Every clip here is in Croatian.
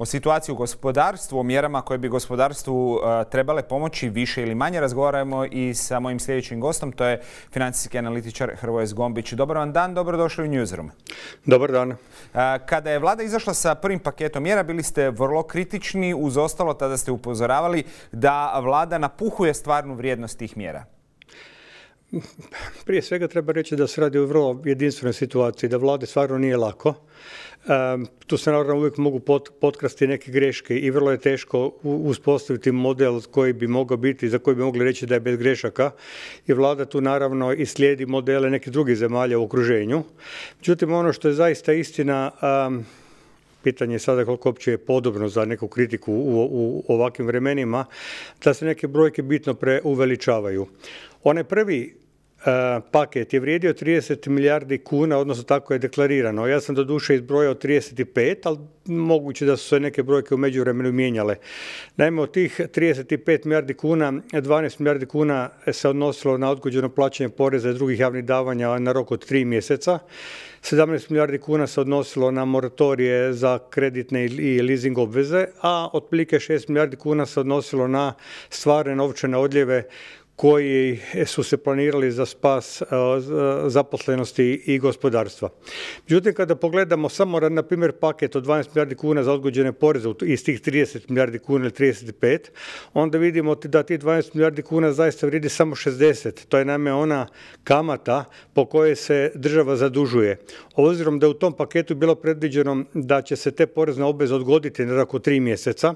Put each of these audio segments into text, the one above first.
O situaciji u gospodarstvu, o mjerama koje bi gospodarstvu e, trebale pomoći više ili manje razgovaramo i sa mojim sljedećim gostom, to je financijski analitičar Hrvoje Zgombić. Dobar vam dan, dobrodošli u Newsroom. Dobar dan. E, kada je vlada izašla sa prvim paketom mjera, bili ste vrlo kritični, uz ostalo tada ste upozoravali da vlada napuhuje stvarnu vrijednost tih mjera. Prije svega treba reći da se radi o vrlo jedinstvenoj situaciji, da vlade stvarno nije lako tu se naravno uvijek mogu potkrasti neke greške i vrlo je teško uspostaviti model koji bi mogao biti, za koji bi mogli reći da je bez grešaka i vlada tu naravno i slijedi modele nekih drugih zemalja u okruženju. Međutim, ono što je zaista istina, pitanje je sada koliko uopće je podobno za neku kritiku u, u ovakvim vremenima, da se neke brojke bitno preuveličavaju. One prvi E, paket je vrijedio 30 milijardi kuna, odnosno tako je deklarirano. Ja sam doduše izbrojao 35, ali moguće da su se neke brojke u međuvremenu mijenjale. Naime, od tih 35 milijardi kuna, 12 milijardi kuna se odnosilo na odgođeno plaćanje poreza i drugih javnih davanja na rok od tri mjeseca. 17 milijardi kuna se odnosilo na moratorije za kreditne i leasing obveze, a otprilike 6 milijardi kuna se odnosilo na stvarne novčane odljeve koji su se planirali za spas e, zaposlenosti i gospodarstva. Međutim, kada pogledamo samo, na primjer, paket od 12 milijardi kuna za odgođene poreze iz tih 30 milijardi kuna ili 35, onda vidimo da ti 12 milijardi kuna zaista vrijedi samo 60. To je naime ona kamata po kojoj se država zadužuje. Obzirom da je u tom paketu bilo predviđeno da će se te porezne obveze odgoditi na oko tri mjeseca,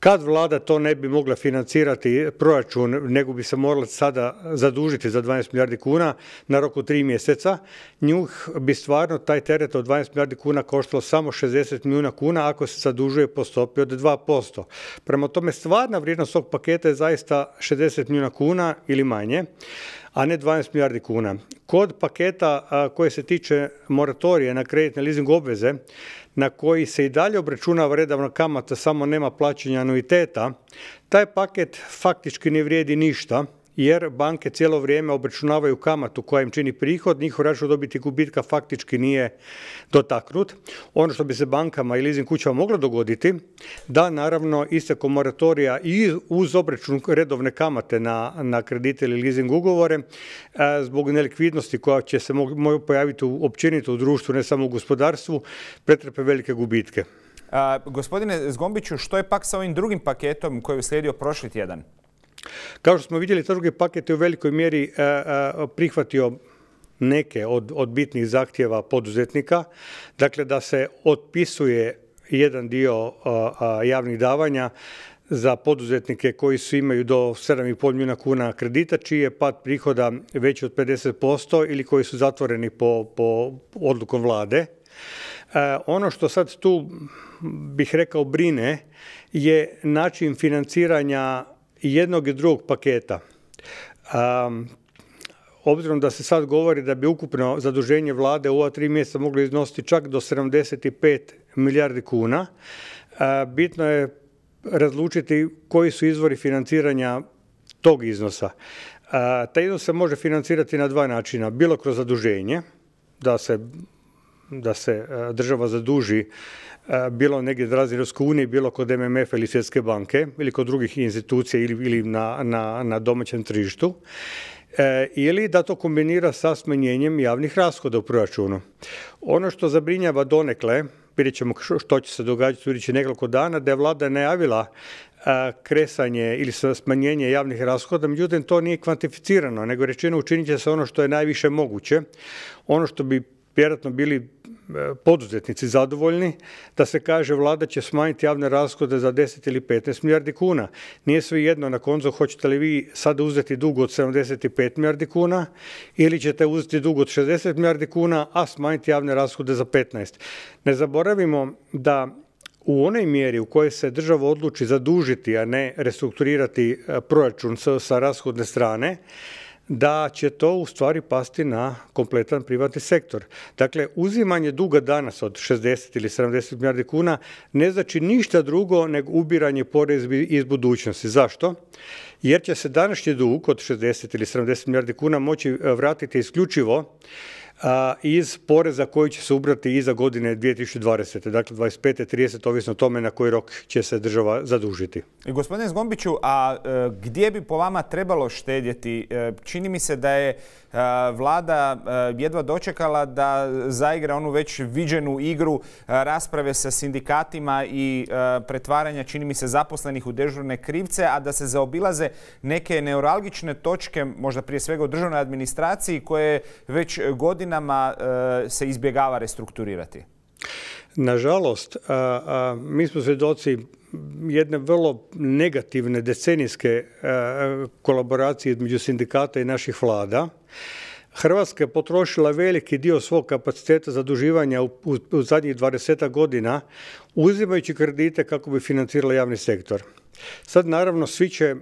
kad vlada to ne bi mogla financirati proračun, nego bi se morala sada zadužiti za 12 milijardi kuna na roku tri mjeseca, njuh bi stvarno taj teret od 12 milijardi kuna koštalo samo 60 milijuna kuna ako se zadužuje po stopi od 2%. Prema tome, stvarna vrijednost tog paketa je zaista 60 milijuna kuna ili manje, a ne 12 milijardi kuna. Kod paketa koje se tiče moratorije na kreditne leasing obveze, na koji se i dalje obračunava redavna kamata, samo nema plaćanja anuiteta, taj paket faktički ne vrijedi ništa jer banke cijelo vrijeme obračunavaju kamatu koja im čini prihod, njihov račun dobiti gubitka faktički nije dotaknut. Ono što bi se bankama i leasing kućama moglo dogoditi, da naravno istekom moratorija i uz obračun redovne kamate na, na kredite ili leasing ugovore, e, zbog nelikvidnosti koja će se moju pojaviti u općenito u društvu, ne samo u gospodarstvu, pretrpe velike gubitke. gospodine Zgombiću, što je pak sa ovim drugim paketom koji je uslijedio prošli tjedan? Kao što smo vidjeli, drugi paket je u velikoj mjeri e, e, prihvatio neke od, bitnih zahtjeva poduzetnika, dakle da se otpisuje jedan dio javnih davanja za poduzetnike koji su imaju do 7,5 milijuna kuna kredita, čiji je pad prihoda veći od 50% ili koji su zatvoreni po, odlukom vlade. E, ono što sad tu bih rekao brine je način financiranja jednog i drugog paketa. obzirom da se sad govori da bi ukupno zaduženje vlade u ova tri mjeseca moglo iznositi čak do 75 milijardi kuna, bitno je razlučiti koji su izvori financiranja tog iznosa. Taj iznos se može financirati na dva načina, bilo kroz zaduženje, da se da se e, država zaduži e, bilo negdje na razini Ruske bilo kod MMF ili Svjetske banke ili kod drugih institucija ili, ili na, domaćem tržištu e, ili da to kombinira sa smanjenjem javnih rashoda u proračunu. Ono što zabrinjava donekle, vidjet ćemo što će se događati u nekoliko dana, da je vlada najavila kresanje ili smanjenje javnih rashoda, međutim to nije kvantificirano, nego rečeno učinit će se ono što je najviše moguće, ono što bi vjerojatno bili E, poduzetnici zadovoljni da se kaže vlada će smanjiti javne rashode za 10 ili 15 milijardi kuna. Nije jedno na koncu hoćete li vi sad uzeti dug od 75 milijardi kuna ili ćete uzeti dug od 60 milijardi kuna, a smanjiti javne rashode za 15. Ne zaboravimo da u onoj mjeri u kojoj se država odluči zadužiti, a ne restrukturirati e, proračun sa rashodne strane, da će to u stvari pasti na kompletan privatni sektor. Dakle, uzimanje duga danas od 60 ili 70 milijardi kuna ne znači ništa drugo nego ubiranje porezbi iz budućnosti. Zašto? Jer će se današnji dug od 60 ili 70 milijardi kuna moći e, vratiti isključivo iz poreza koji će se ubrati iza godine 2020. Dakle, 25. 30. ovisno o tome na koji rok će se država zadužiti. E, gospodine Zgombiću, a e, gdje bi po vama trebalo štedjeti? E, čini mi se da je vlada jedva dočekala da zaigra onu već viđenu igru rasprave sa sindikatima i pretvaranja, čini mi se, zaposlenih u dežurne krivce, a da se zaobilaze neke neuralgične točke, možda prije svega u državnoj administraciji, koje već godine nama e, se izbjegava restrukturirati? Nažalost, mi smo svjedoci jedne vrlo negativne decenijske e, kolaboracije između sindikata i naših vlada. Hrvatska je potrošila veliki dio svog kapaciteta zaduživanja u, u zadnjih 20 godina uzimajući kredite kako bi financirala javni sektor. Sad naravno svi će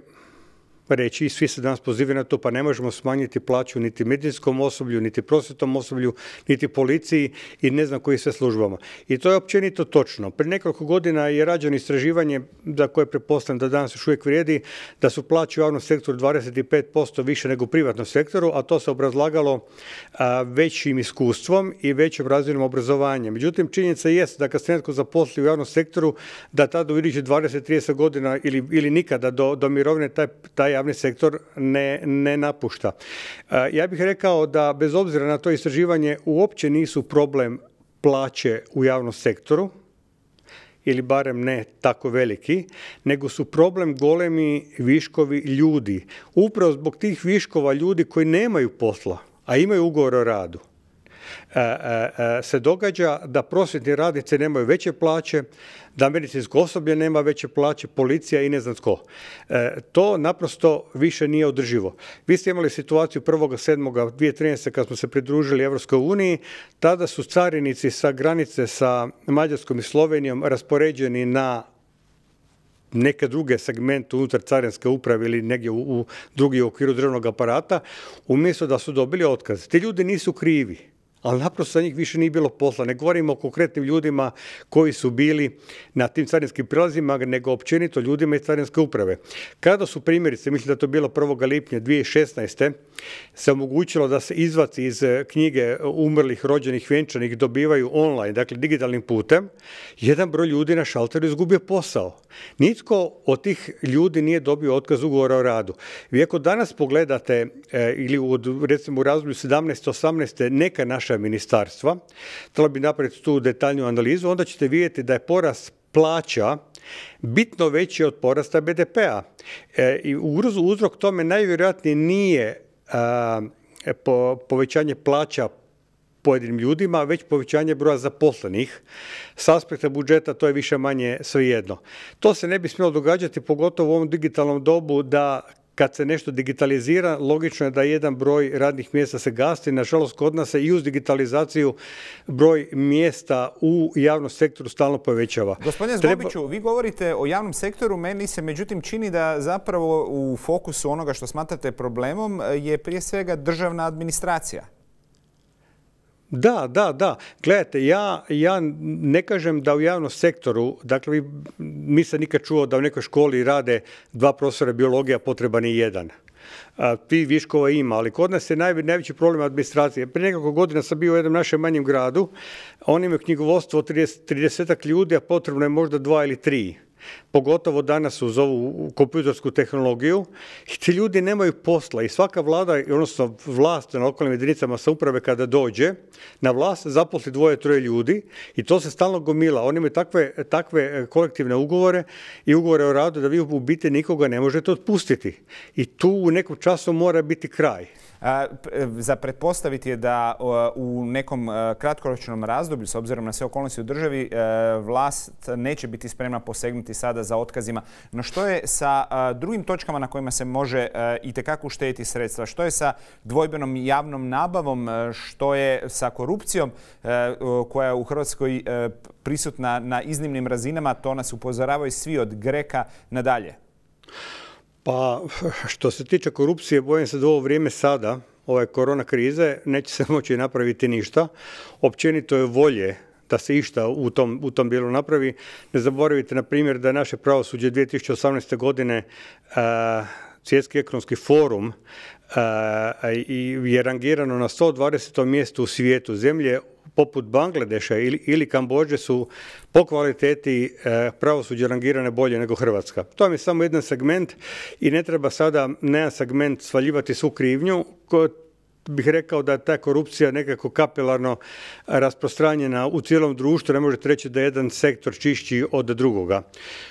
reći i svi se danas pozivaju na to, pa ne možemo smanjiti plaću niti medicinskom osoblju, niti prosvjetnom osoblju, niti policiji i ne znam koji sve službama. I to je općenito točno. Pre nekoliko godina je rađeno istraživanje za koje pretpostavljam da danas još uvijek vrijedi da su plaće u javnom sektoru 25% više nego u privatnom sektoru, a to se obrazlagalo većim iskustvom i većim razvijenom obrazovanja. Međutim, činjenica jest da kad se netko zaposli u javnom sektoru, da tada u iliđe 20-30 godina ili, nikada do, mirovine taj javni sektor ne, ne napušta. E, ja bih rekao da bez obzira na to istraživanje uopće nisu problem plaće u javnom sektoru, ili barem ne tako veliki, nego su problem golemi viškovi ljudi. Upravo zbog tih viškova ljudi koji nemaju posla, a imaju ugovor o radu. E, e, e, se događa da prosvjetni radnici nemaju veće plaće, da medicinsko osoblje nema veće plaće, policija i ne znam tko. To naprosto više nije održivo. Vi ste imali situaciju 1.7.2013. kad smo se pridružili Evropskoj uniji, tada su carinici sa granice sa Mađarskom i Slovenijom raspoređeni na neke druge segmente unutar carinske uprave ili negdje u, drugi okviru državnog aparata, umjesto da su dobili otkaz. Ti ljudi nisu krivi ali naprosto njih više nije bilo posla. Ne govorimo o konkretnim ljudima koji su bili na tim carinskim prilazima, nego općenito ljudima iz carinske uprave. Kada su primjerice, mislim da to bilo 1. lipnja 2016 se omogućilo da se izvaci iz e, knjige e, umrlih, rođenih, vjenčanih dobivaju online, dakle digitalnim putem, jedan broj ljudi na šalteru izgubio posao. Nitko od tih ljudi nije dobio otkaz ugovora o radu. Vi ako danas pogledate e, ili u, recimo u razdoblju 17-18 neka naša ministarstva, trebalo bi napraviti tu detaljnu analizu, onda ćete vidjeti da je porast plaća bitno veći od porasta BDP-a. I uzrok tome najvjerojatnije nije povećanje plaća pojedinim ljudima, već povećanje broja zaposlenih. S aspekta budžeta to je više manje svejedno. To se ne bi smjelo događati, pogotovo u ovom digitalnom dobu, da kad se nešto digitalizira, logično je da jedan broj radnih mjesta se gasti. Nažalost, kod nas se i uz digitalizaciju broj mjesta u javnom sektoru stalno povećava. Gospodine Zgobiću, vi govorite o javnom sektoru. Meni se međutim čini da zapravo u fokusu onoga što smatrate problemom je prije svega državna administracija. Da, da, da. Gledajte, ja, ja ne kažem da u javnom sektoru, dakle, nisam nikad čuo da u nekoj školi rade dva profesora biologija, potreban je jedan. A, ti viškova ima, ali kod nas je najveći problem administracije. Prije nekoliko godina sam bio u jednom našem manjem gradu, oni imaju knjigovodstvo 30, 30 ljudi, a potrebno je možda dva ili tri pogotovo danas uz ovu kompjutorsku tehnologiju, ti ljudi nemaju posla i svaka vlada, odnosno vlast na lokalnim jedinicama sa uprave kada dođe, na vlast zaposli dvoje, troje ljudi i to se stalno gomila. Oni imaju takve, takve e, kolektivne ugovore i ugovore o radu da vi u biti nikoga ne možete otpustiti. I tu u nekom času mora biti kraj. E, za pretpostaviti je da u nekom e, kratkoročnom razdoblju, s obzirom na sve okolnosti u državi, vlast neće biti spremna posegnuti sada za otkazima. No što je sa drugim točkama na kojima se može i tekako uštediti sredstva? Što je sa dvojbenom javnom nabavom? Što je sa korupcijom koja je u Hrvatskoj prisutna na iznimnim razinama? To nas upozoravaju svi od Greka nadalje. Pa što se tiče korupcije, bojim se da u ovo vrijeme sada, ove korona krize, neće se moći napraviti ništa. Općenito je volje da se išta u tom, u tom dijelu napravi. Ne zaboravite, na primjer, da je naše pravosuđe 2018. godine a, Svjetski ekonomski forum i je rangirano na 120. mjestu u svijetu. Zemlje poput Bangladeša ili, ili Kambođe su po kvaliteti e, pravosuđa rangirane bolje nego Hrvatska. To je samo jedan segment i ne treba sada na segment svaljivati svu krivnju. Ko, bih rekao da ta korupcija nekako kapilarno e, rasprostranjena u cijelom društvu, ne možete reći da je jedan sektor čišći od drugoga.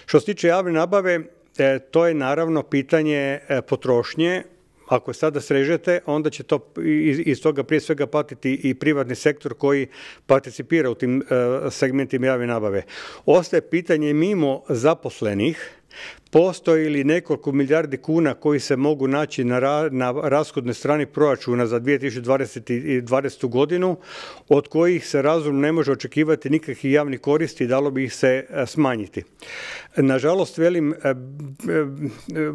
Što se tiče javne nabave, e, to je naravno pitanje e, potrošnje, ako sada srežete, onda će to iz toga prije svega patiti i privatni sektor koji participira u tim segmentima javne nabave. Ostaje pitanje mimo zaposlenih, Postoji li nekoliko milijardi kuna koji se mogu naći na, raskodne rashodnoj strani proračuna za 2020. godinu, od kojih se razum ne može očekivati nikakvih javnih koristi, dalo bi ih se e, smanjiti. Nažalost, velim, e, e,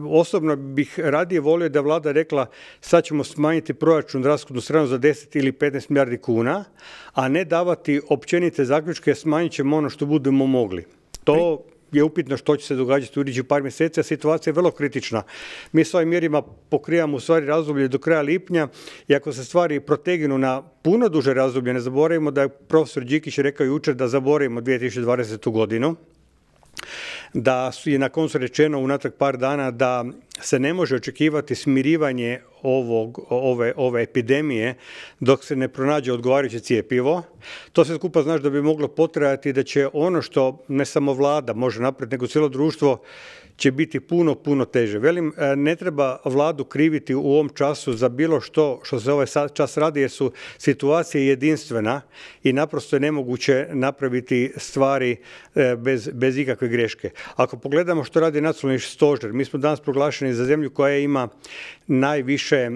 osobno bih radije volio da vlada rekla sad ćemo smanjiti proračun rashodnu stranu za 10 ili 15 milijardi kuna, a ne davati općenite zaključke smanjit ćemo ono što budemo mogli. To je upitno što će se događati u idućih par mjeseci, a situacija je vrlo kritična. Mi s ovim mjerima pokrivamo u stvari razdoblje do kraja lipnja i ako se stvari protegnu na puno duže razdoblje, ne zaboravimo da je profesor Đikić rekao jučer da zaboravimo 2020. godinu da je na koncu rečeno unatrag par dana da se ne može očekivati smirivanje ovog, ove, ove epidemije dok se ne pronađe odgovarajuće cijepivo. To se skupa znaš da bi moglo potrajati da će ono što ne samo vlada može napraviti, nego cijelo društvo će biti puno, puno teže. Velim, e, ne treba vladu kriviti u ovom času za bilo što što se ovaj čas radi, jer su situacije jedinstvena i naprosto je nemoguće napraviti stvari e, bez, bez ikakve greške. Ako pogledamo što radi nacionalni stožer, mi smo danas proglašeni za zemlju koja ima najviše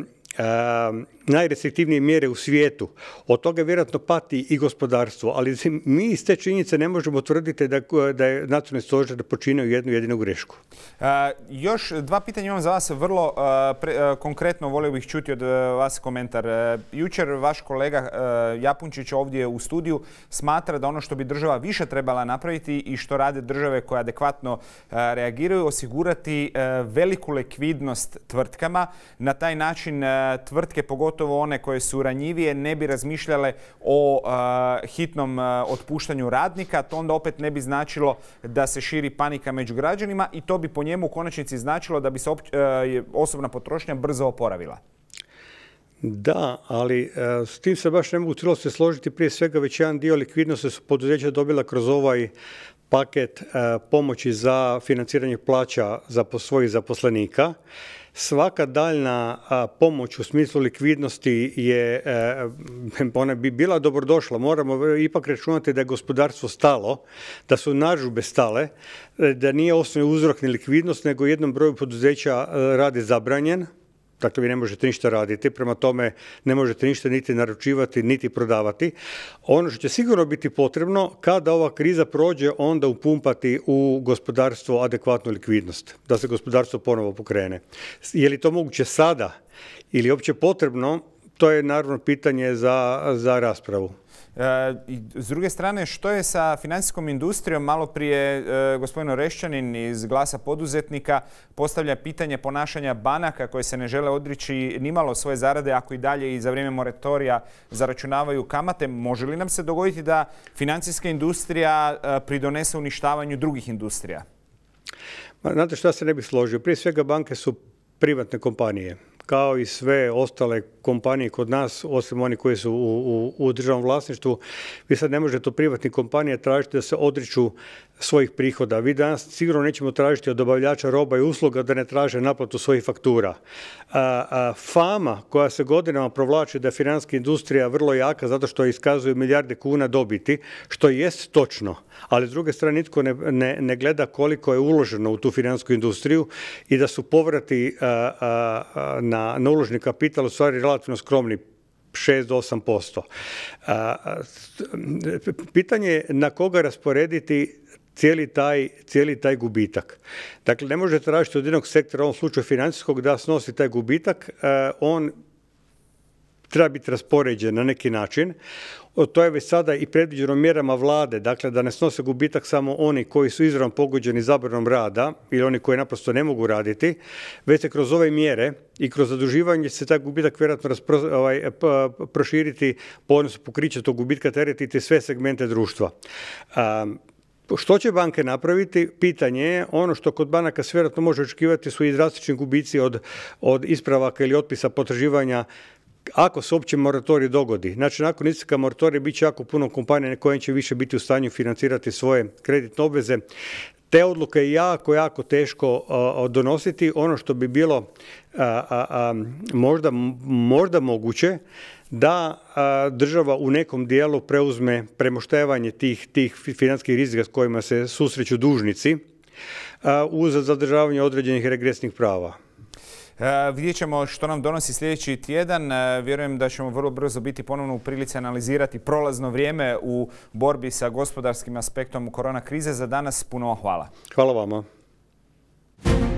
najrestriktivnije mjere u svijetu. Od toga vjerojatno pati i gospodarstvo, ali mi iz te činjenice ne možemo tvrditi da, da je nacionalni stožer počinio jednu jedinu grešku. E, još dva pitanja imam za vas vrlo e, e, konkretno, volio bih čuti od vas komentar. Jučer vaš kolega Japunčić ovdje u studiju smatra da ono što bi država više trebala napraviti i što rade države koje adekvatno reagiraju, osigurati veliku likvidnost tvrtkama. Na taj način tvrtke, pogotovo pogotovo one koje su ranjivije, ne bi razmišljale o hitnom otpuštanju radnika. To onda opet ne bi značilo da se širi panika među građanima i to bi po njemu u konačnici značilo da bi se osobna potrošnja brzo oporavila. Da, ali e, s tim se baš ne mogu cijelo se složiti. Prije svega već jedan dio likvidnosti su poduzeća dobila kroz ovaj paket e, pomoći za financiranje plaća za svojih zaposlenika. Svaka daljna pomoć u smislu likvidnosti je, e, ona bi bila dobrodošla. Moramo ipak računati da je gospodarstvo stalo, da su naržube stale, e, da nije osnovni uzrok likvidnost, nego jednom broju poduzeća e, radi zabranjen Dakle, vi ne možete ništa raditi, prema tome ne možete ništa niti naručivati, niti prodavati. Ono što će sigurno biti potrebno, kada ova kriza prođe, onda upumpati u gospodarstvo adekvatnu likvidnost, da se gospodarstvo ponovo pokrene. Je li to moguće sada ili je opće potrebno, to je naravno pitanje za, raspravu. E, s druge strane, što je sa financijskom industrijom? Malo prije e, gospodin Orešćanin iz glasa poduzetnika postavlja pitanje ponašanja banaka koje se ne žele odrići nimalo svoje zarade ako i dalje i za vrijeme moratorija zaračunavaju kamate. Može li nam se dogoditi da financijska industrija e, pridonese uništavanju drugih industrija? Ma, znate što se ne bi složio? Prije svega banke su privatne kompanije kao i sve ostale kompanije kod nas, osim oni koji su u, u, državnom vlasništvu, vi sad ne možete od privatnih kompanija tražiti da se odriču svojih prihoda. Vi danas sigurno nećemo tražiti od dobavljača roba i usluga da ne traže naplatu svojih faktura. A, a, fama koja se godinama provlači da je financijska industrija vrlo jaka zato što iskazuju milijarde kuna dobiti, što jest točno, ali s druge strane nitko ne, ne, gleda koliko je uloženo u tu finansku industriju i da su povrati a, na na, uložni kapital u stvari relativno skromni 6 do 8%. Pitanje je na koga rasporediti cijeli taj, cijeli taj gubitak. Dakle, ne možete tražiti od jednog sektora, u ovom slučaju financijskog, da snosi taj gubitak. On treba biti raspoređen na neki način. To je već sada i predviđeno mjerama vlade, dakle da ne snose gubitak samo oni koji su izravno pogođeni zabranom rada ili oni koji naprosto ne mogu raditi, već se kroz ove mjere i kroz zaduživanje se taj gubitak vjerojatno ovaj, proširiti po odnosu tog gubitka teretiti sve segmente društva. što će banke napraviti? Pitanje je ono što kod banaka se vjerojatno može očekivati su i drastični gubici od, od ispravaka ili otpisa potraživanja ako se uopće moratorij dogodi, znači nakon isteka moratorija bit će jako puno kompanija kojem će više biti u stanju financirati svoje kreditne obveze. Te odluke je jako, jako teško donositi. Ono što bi bilo možda, možda moguće da država u nekom dijelu preuzme premoštevanje tih, tih financijskih rizika s kojima se susreću dužnici uz zadržavanje određenih regresnih prava. E, vidjet ćemo što nam donosi sljedeći tjedan. E, vjerujem da ćemo vrlo brzo biti ponovno u prilici analizirati prolazno vrijeme u borbi sa gospodarskim aspektom korona krize. Za danas puno hvala. Hvala vama.